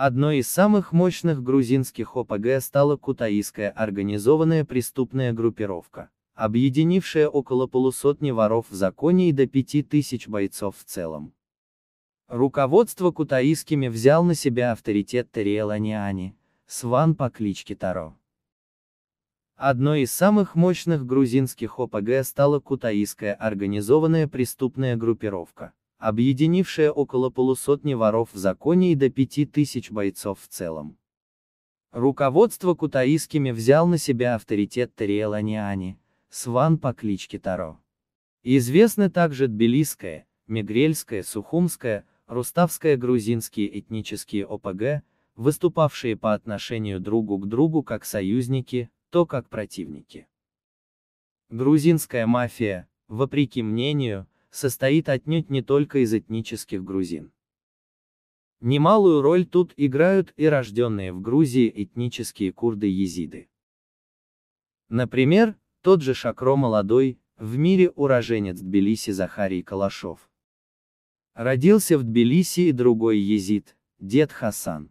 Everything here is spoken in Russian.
Одной из самых мощных грузинских ОПГ стала кутаиская организованная преступная группировка, объединившая около полусотни воров в законе и до пяти тысяч бойцов в целом. Руководство кутаискими взял на себя авторитет Териэланиани, Сван по кличке Таро. Одной из самых мощных грузинских ОПГ стала кутаиская организованная преступная группировка, объединившая около полусотни воров в законе и до пяти тысяч бойцов в целом. Руководство кутаискими взял на себя авторитет Тариэла Ниани, Сван по кличке Таро. Известны также Тбилисская, Мигрельская, Сухумская, Руставская грузинские этнические ОПГ, выступавшие по отношению другу к другу как союзники, то как противники. Грузинская мафия, вопреки мнению, состоит отнюдь не только из этнических грузин. Немалую роль тут играют и рожденные в Грузии этнические курды-езиды. Например, тот же Шакро Молодой, в мире уроженец Тбилиси Захарий Калашов. Родился в Тбилиси и другой езид, дед Хасан.